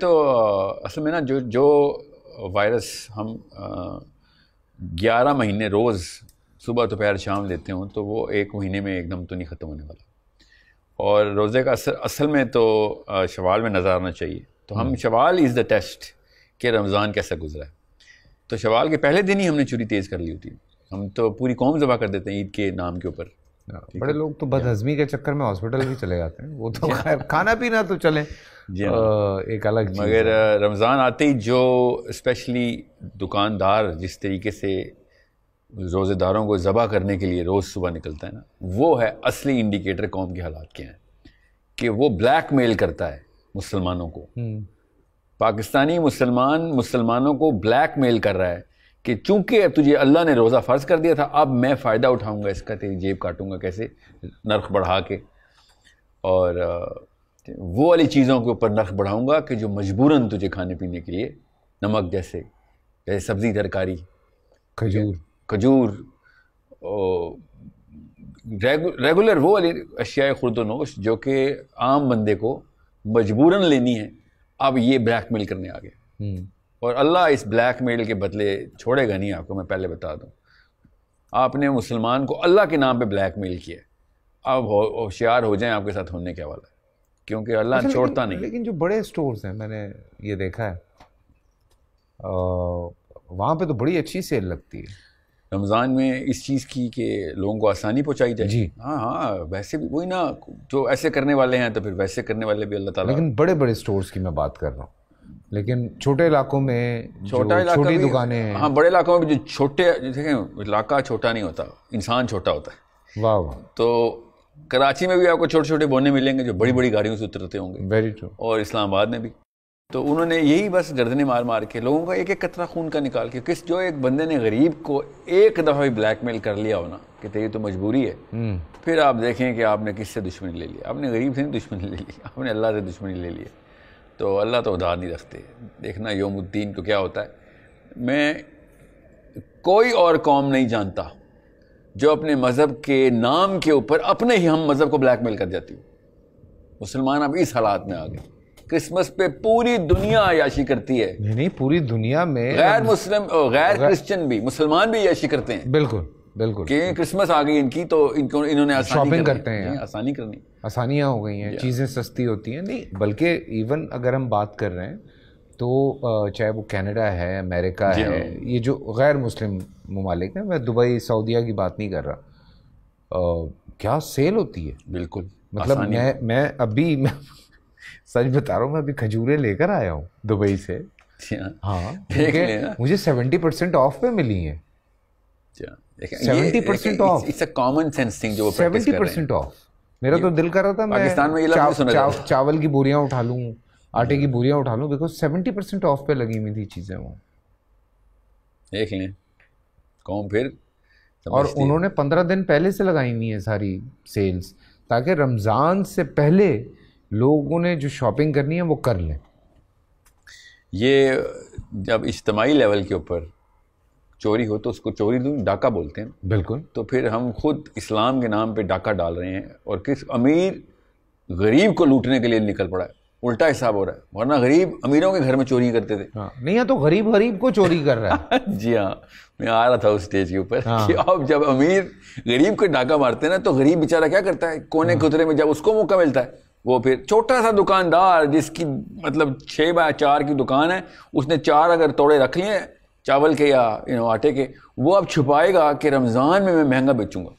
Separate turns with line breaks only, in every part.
तो असल में ना जो जो वायरस हम ग्यारह महीने रोज़ सुबह दोपहर शाम लेते हों तो वो एक महीने में एकदम तो नहीं ख़त्म होने वाला और रोज़े का असर असल में तो शवाल में नज़र आना चाहिए तो हम हम्म। शवाल इज़ द टेस्ट कि रमज़ान कैसा गुजरा है तो शवाल के पहले दिन ही हमने चुरी तेज़ कर ली होती हम तो पूरी कौम ज़बह कर देते हैं ईद के नाम के ऊपर हाँ, बड़े लोग
तो बदहजमी के चक्कर में हॉस्पिटल भी चले जाते हैं वो तो खैर खाना
पीना तो चले
हाँ। एक अलग मगर
रमज़ान आते ही जो स्पेशली दुकानदार जिस तरीके से रोज़ेदारों को ज़बा करने के लिए रोज़ सुबह निकलता है ना वो है असली इंडिकेटर कौम के हालात के हैं कि वो ब्लैक मेल करता है मुसलमानों को हम्म। पाकिस्तानी मुसलमान मुसलमानों को ब्लैक मेल कर रहा है कि चूंकि अब तुझे अल्लाह ने रोज़ा फ़र्ज़ कर दिया था अब मैं फ़ायदा उठाऊंगा इसका तेरी जेब काटूंगा कैसे नर्ख बढ़ा के और वो वाली चीज़ों के ऊपर नर्ख बढ़ाऊंगा कि जो मजबूरन तुझे खाने पीने के लिए नमक जैसे जैसे सब्ज़ी तरकारी खजूर खजूर रेगु, रेगुलर वो वाली अशियाए खुर्द नोश जो कि आम बंदे को मजबूरन लेनी है अब ये ब्लैक मेल करने आ गया हम्म। और अल्लाह इस ब्लैक मेल के बदले छोड़ेगा नहीं आपको मैं पहले बता दूँ आपने मुसलमान को अल्लाह के नाम पर ब्लैक मेल किया अब होशियार हो जाए आपके साथ होने के हवाला क्योंकि अल्लाह अच्छा, छोड़ता नहीं
लेकिन जो बड़े स्टोर्स हैं मैंने
ये देखा है वहाँ पे तो बड़ी अच्छी सेल लगती है रमज़ान में इस चीज़ की कि लोगों को आसानी पहुँचाई जाए जी हाँ हाँ वैसे भी वही ना जो ऐसे करने वाले हैं तो फिर वैसे करने वाले भी अल्लाह ताला लेकिन बड़े बड़े स्टोर्स की मैं बात कर
रहा हूँ लेकिन छोटे इलाकों में छोटा इलाका छोटी दुकानें हाँ, हैं हाँ
बड़े इलाकों में जो छोटे देखें इलाका छोटा नहीं होता इंसान छोटा होता
है वाह वाह
तो कराची में भी आपको छोटे छोटे बोने मिलेंगे जो बड़ी बड़ी गाड़ियों से उतरते होंगे वेरी ट्रू और इस्लामाबाद में भी तो उन्होंने यही बस गर्दने मार मार के लोगों का एक एक कतरा खून का निकाल के किस जो एक बंदे ने गरीब को एक दफ़ा भी ब्लैकमेल कर लिया होना कि तेरी तो मजबूरी है हम्म। फिर आप देखें कि आपने किससे दुश्मनी ले लिया आपने गरीब से नहीं दुश्मनी ले ली आपने अल्लाह से दुश्मनी ले लिया तो अल्लाह तो उधार नहीं रखते देखना योमुद्दीन को क्या होता है मैं कोई और कौम नहीं जानता जो अपने मज़हब के नाम के ऊपर अपने ही हम मज़हब को ब्लैकमेल कर जाती हूँ मुसलमान अब इस हालात में आ गए क्रिसमस पे पूरी दुनिया याशी करती है
नहीं नहीं पूरी दुनिया में गैर
मुस्लिम गैर क्रिश्चियन भी मुसलमान भी याशी करते हैं बिल्कुल बिल्कुल कि क्रिसमस आ गई इनकी तो इनको इन्होंने शॉपिंग करते हैं आसानी करनी
आसानियाँ हो गई हैं चीज़ें सस्ती होती हैं नहीं बल्कि इवन अगर हम बात कर रहे हैं तो चाहे वो कनाडा है अमेरिका है हाँ। ये जो गैर मुस्लिम ममालिक हैं मैं दुबई सऊदिया की बात नहीं कर रहा आ, क्या सेल होती है बिल्कुल मतलब मैं मैं अभी मैं सच बता रहा हूँ मैं अभी खजूरें लेकर आया हूँ दुबई से हाँ, हाँ मुझे सेवेंटी परसेंट ऑफ में मिली हैं
अच्छा।
मेरा तो दिल कर रहा था पाकिस्तान में ये चाव, चाव, चावल की बोरियां उठा लूँ आटे की बोरियां उठा लूँ बिकॉज सेवेंटी परसेंट ऑफ पे लगी हुई थी चीज़ें वो
देख लें कौन फिर और उन्होंने
पंद्रह दिन पहले से लगाई हुई है सारी सेल्स ताकि रमज़ान से पहले लोगों ने जो शॉपिंग करनी है वो कर लें
ये जब इज्तमाही लेवल के ऊपर चोरी हो तो उसको चोरी दूँ डाका बोलते हैं बिल्कुल तो फिर हम खुद इस्लाम के नाम पे डाका डाल रहे हैं और किस अमीर गरीब को लूटने के लिए निकल पड़ा है उल्टा हिसाब हो रहा है वरना गरीब अमीरों के घर में चोरी करते थे हाँ। नहीं हाँ, तो गरीब गरीब को चोरी कर रहा है जी हाँ मैं आ रहा था उस स्टेज के ऊपर हाँ। कि अब जब अमीर गरीब को डाका मारते ना तो गरीब बेचारा क्या करता है कोने कुतरे में जब उसको मौका मिलता है वो फिर छोटा सा दुकानदार जिसकी मतलब छः बाय चार की दुकान है उसने चार अगर तोड़े रख लिए चावल के या यू नो आटे के वो अब छुपाएगा कि रमज़ान में मैं महंगा बेचूंगा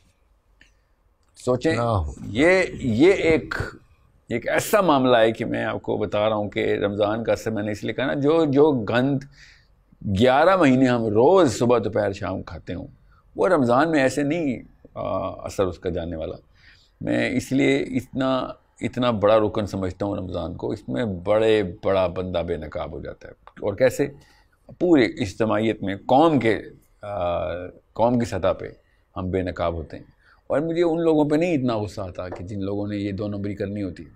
सोचें ये ये एक एक ऐसा मामला है कि मैं आपको बता रहा हूँ कि रमज़ान का असर मैंने इसलिए कहा ना जो जो गंद ग्यारह महीने हम रोज़ सुबह दोपहर शाम खाते हों वो रमज़ान में ऐसे नहीं आ, असर उसका जाने वाला मैं इसलिए इतना इतना बड़ा रुकन समझता हूँ रमज़ान को इसमें बड़े बड़ा बंदा बेनकाब हो जाता है और कैसे पूरे इज्तमाहीत में कौम के आ, कौम की सतह पे हम बेनकाब होते हैं और मुझे उन लोगों पे नहीं इतना गुस्सा आता कि जिन लोगों ने ये दो नंबरी करनी होती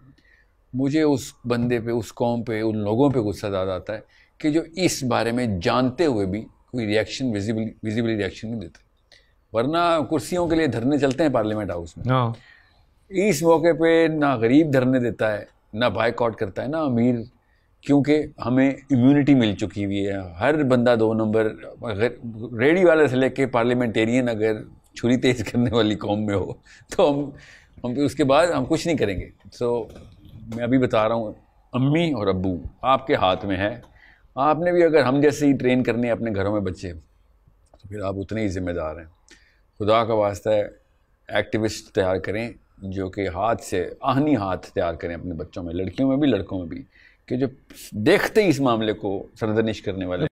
मुझे उस बंदे पे उस कौम पे उन लोगों पे गुस्सा ज़्यादा आता है कि जो इस बारे में जानते हुए भी कोई रिएक्शन विजिबल विजिबली रिएक्शन नहीं देते वरना कुर्सियों के लिए धरने चलते हैं पार्लियामेंट हाउस में हाँ। इस मौके पे ना गरीब धरने देता है ना बाइकआउट करता है ना अमीर क्योंकि हमें इम्यूनिटी मिल चुकी हुई है हर बंदा दो नंबर अगर रेडी वाले से लेके पार्लियामेंटेरियन अगर छुरी तेज करने वाली कौम में हो तो हम हम उसके बाद हम कुछ नहीं करेंगे सो so, मैं अभी बता रहा हूँ अम्मी और अबू आपके हाथ में है आपने भी अगर हम जैसे ही ट्रेन करने हैं अपने घरों में बच्चे तो फिर आप उतने ही ज़िम्मेदार हैं खुदा का वास्ता है एक्टिविस्ट तैयार करें जो कि हाथ से आहनी हाथ तैयार करें अपने बच्चों में लड़कियों में भी लड़कों में भी कि जो देखते ही इस मामले को सरदनिश करने वाले